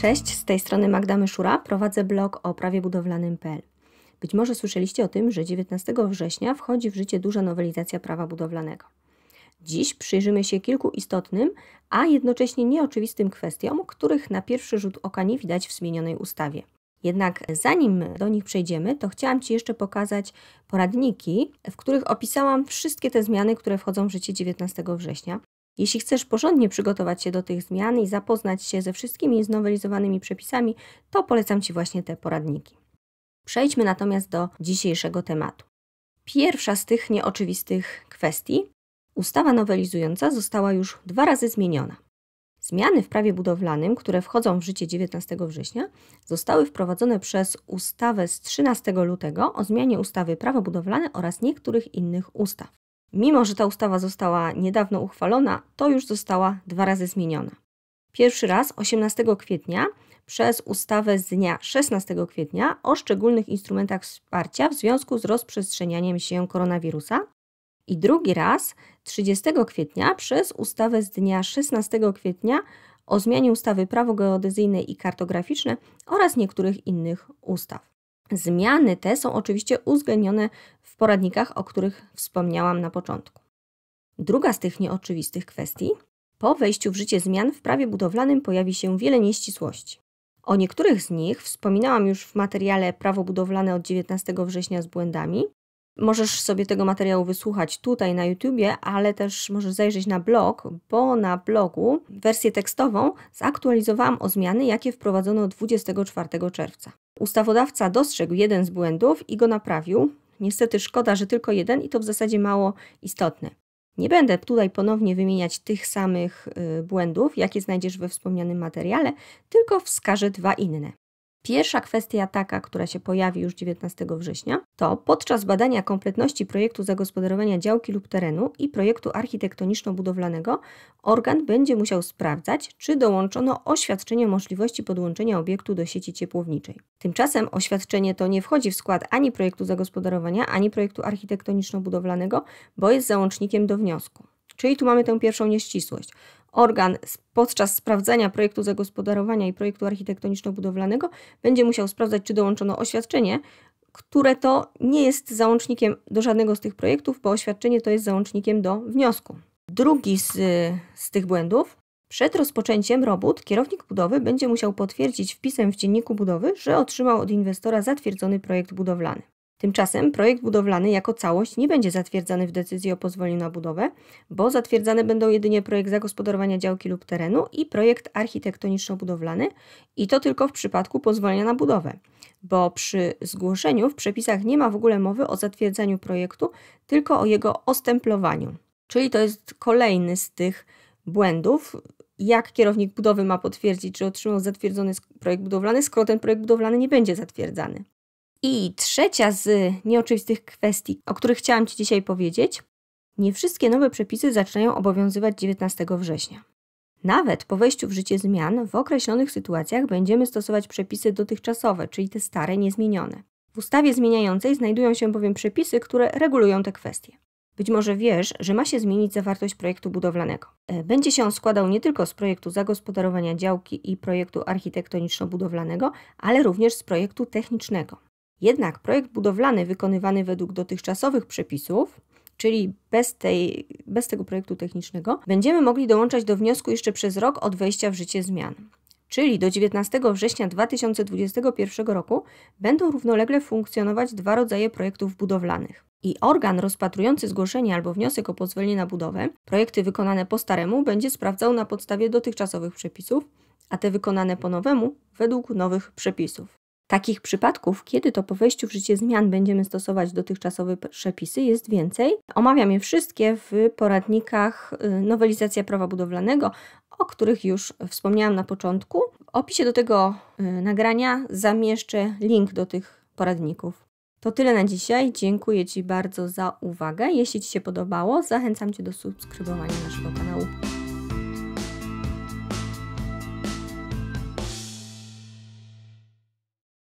Cześć, z tej strony Magda Myszura, prowadzę blog o prawie budowlanym.pl. Być może słyszeliście o tym, że 19 września wchodzi w życie duża nowelizacja prawa budowlanego. Dziś przyjrzymy się kilku istotnym, a jednocześnie nieoczywistym kwestiom, których na pierwszy rzut oka nie widać w zmienionej ustawie. Jednak zanim do nich przejdziemy, to chciałam Ci jeszcze pokazać poradniki, w których opisałam wszystkie te zmiany, które wchodzą w życie 19 września. Jeśli chcesz porządnie przygotować się do tych zmian i zapoznać się ze wszystkimi znowelizowanymi przepisami, to polecam Ci właśnie te poradniki. Przejdźmy natomiast do dzisiejszego tematu. Pierwsza z tych nieoczywistych kwestii ustawa nowelizująca została już dwa razy zmieniona. Zmiany w prawie budowlanym, które wchodzą w życie 19 września, zostały wprowadzone przez ustawę z 13 lutego o zmianie ustawy prawo budowlane oraz niektórych innych ustaw. Mimo, że ta ustawa została niedawno uchwalona, to już została dwa razy zmieniona. Pierwszy raz 18 kwietnia przez ustawę z dnia 16 kwietnia o szczególnych instrumentach wsparcia w związku z rozprzestrzenianiem się koronawirusa i drugi raz 30 kwietnia przez ustawę z dnia 16 kwietnia o zmianie ustawy prawo geodezyjne i kartograficzne oraz niektórych innych ustaw. Zmiany te są oczywiście uwzględnione w poradnikach, o których wspomniałam na początku. Druga z tych nieoczywistych kwestii. Po wejściu w życie zmian w prawie budowlanym pojawi się wiele nieścisłości. O niektórych z nich wspominałam już w materiale Prawo budowlane od 19 września z błędami. Możesz sobie tego materiału wysłuchać tutaj na YouTubie, ale też możesz zajrzeć na blog, bo na blogu wersję tekstową zaktualizowałam o zmiany, jakie wprowadzono 24 czerwca. Ustawodawca dostrzegł jeden z błędów i go naprawił. Niestety szkoda, że tylko jeden i to w zasadzie mało istotne. Nie będę tutaj ponownie wymieniać tych samych y, błędów, jakie znajdziesz we wspomnianym materiale, tylko wskażę dwa inne. Pierwsza kwestia taka, która się pojawi już 19 września, to podczas badania kompletności projektu zagospodarowania działki lub terenu i projektu architektoniczno-budowlanego organ będzie musiał sprawdzać, czy dołączono oświadczenie możliwości podłączenia obiektu do sieci ciepłowniczej. Tymczasem oświadczenie to nie wchodzi w skład ani projektu zagospodarowania, ani projektu architektoniczno-budowlanego, bo jest załącznikiem do wniosku. Czyli tu mamy tę pierwszą nieścisłość organ podczas sprawdzania projektu zagospodarowania i projektu architektoniczno-budowlanego będzie musiał sprawdzać, czy dołączono oświadczenie, które to nie jest załącznikiem do żadnego z tych projektów, bo oświadczenie to jest załącznikiem do wniosku. Drugi z, z tych błędów. Przed rozpoczęciem robót kierownik budowy będzie musiał potwierdzić wpisem w dzienniku budowy, że otrzymał od inwestora zatwierdzony projekt budowlany. Tymczasem projekt budowlany jako całość nie będzie zatwierdzany w decyzji o pozwoleniu na budowę, bo zatwierdzane będą jedynie projekt zagospodarowania działki lub terenu i projekt architektoniczno-budowlany i to tylko w przypadku pozwolenia na budowę, bo przy zgłoszeniu w przepisach nie ma w ogóle mowy o zatwierdzaniu projektu, tylko o jego ostemplowaniu. Czyli to jest kolejny z tych błędów, jak kierownik budowy ma potwierdzić, czy otrzymał zatwierdzony projekt budowlany, skoro ten projekt budowlany nie będzie zatwierdzany. I trzecia z nieoczywistych kwestii, o których chciałam Ci dzisiaj powiedzieć, nie wszystkie nowe przepisy zaczynają obowiązywać 19 września. Nawet po wejściu w życie zmian w określonych sytuacjach będziemy stosować przepisy dotychczasowe, czyli te stare, niezmienione. W ustawie zmieniającej znajdują się bowiem przepisy, które regulują te kwestie. Być może wiesz, że ma się zmienić zawartość projektu budowlanego. E, będzie się on składał nie tylko z projektu zagospodarowania działki i projektu architektoniczno-budowlanego, ale również z projektu technicznego. Jednak projekt budowlany wykonywany według dotychczasowych przepisów czyli bez, tej, bez tego projektu technicznego, będziemy mogli dołączać do wniosku jeszcze przez rok od wejścia w życie zmian. Czyli do 19 września 2021 roku będą równolegle funkcjonować dwa rodzaje projektów budowlanych. I organ rozpatrujący zgłoszenie albo wniosek o pozwolenie na budowę, projekty wykonane po staremu będzie sprawdzał na podstawie dotychczasowych przepisów, a te wykonane po nowemu według nowych przepisów. Takich przypadków, kiedy to po wejściu w życie zmian będziemy stosować dotychczasowe przepisy, jest więcej. Omawiam je wszystkie w poradnikach y, Nowelizacja prawa budowlanego, o których już wspomniałam na początku. W opisie do tego y, nagrania zamieszczę link do tych poradników. To tyle na dzisiaj. Dziękuję Ci bardzo za uwagę. Jeśli Ci się podobało, zachęcam Cię do subskrybowania naszego kanału.